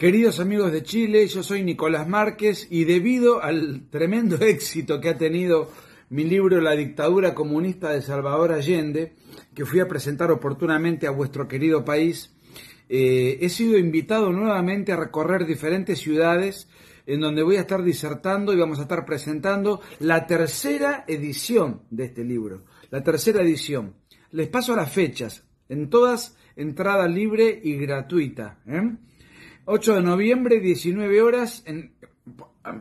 Queridos amigos de Chile, yo soy Nicolás Márquez y debido al tremendo éxito que ha tenido mi libro La dictadura comunista de Salvador Allende, que fui a presentar oportunamente a vuestro querido país, eh, he sido invitado nuevamente a recorrer diferentes ciudades en donde voy a estar disertando y vamos a estar presentando la tercera edición de este libro, la tercera edición. Les paso las fechas, en todas entrada libre y gratuita. ¿eh? 8 de noviembre, 19 horas. En,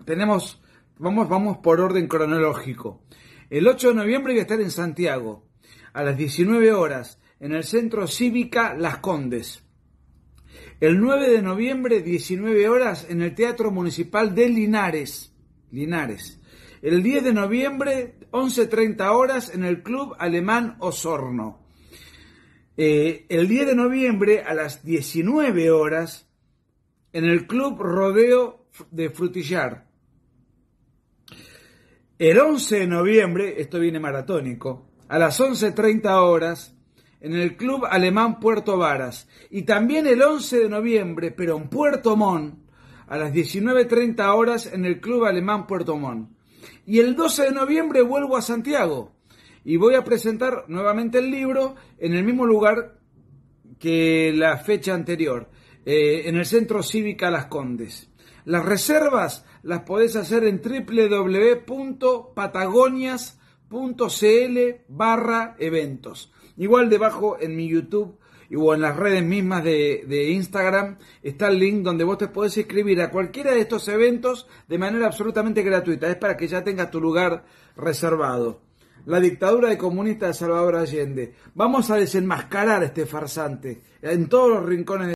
tenemos, vamos, vamos por orden cronológico. El 8 de noviembre voy a estar en Santiago, a las 19 horas, en el Centro Cívica Las Condes. El 9 de noviembre, 19 horas, en el Teatro Municipal de Linares. Linares. El 10 de noviembre, 11.30 horas, en el Club Alemán Osorno. Eh, el 10 de noviembre, a las 19 horas, en el Club Rodeo de Frutillar. El 11 de noviembre, esto viene maratónico, a las 11.30 horas, en el Club Alemán Puerto Varas. Y también el 11 de noviembre, pero en Puerto Montt, a las 19.30 horas, en el Club Alemán Puerto Montt. Y el 12 de noviembre vuelvo a Santiago y voy a presentar nuevamente el libro en el mismo lugar que la fecha anterior. Eh, en el Centro Cívica Las Condes. Las reservas las podés hacer en www.patagonias.cl barra eventos. Igual debajo en mi YouTube o en las redes mismas de, de, Instagram está el link donde vos te podés inscribir a cualquiera de estos eventos de manera absolutamente gratuita. Es para que ya tengas tu lugar reservado. La dictadura de comunista de Salvador Allende. Vamos a desenmascarar a este farsante en todos los rincones de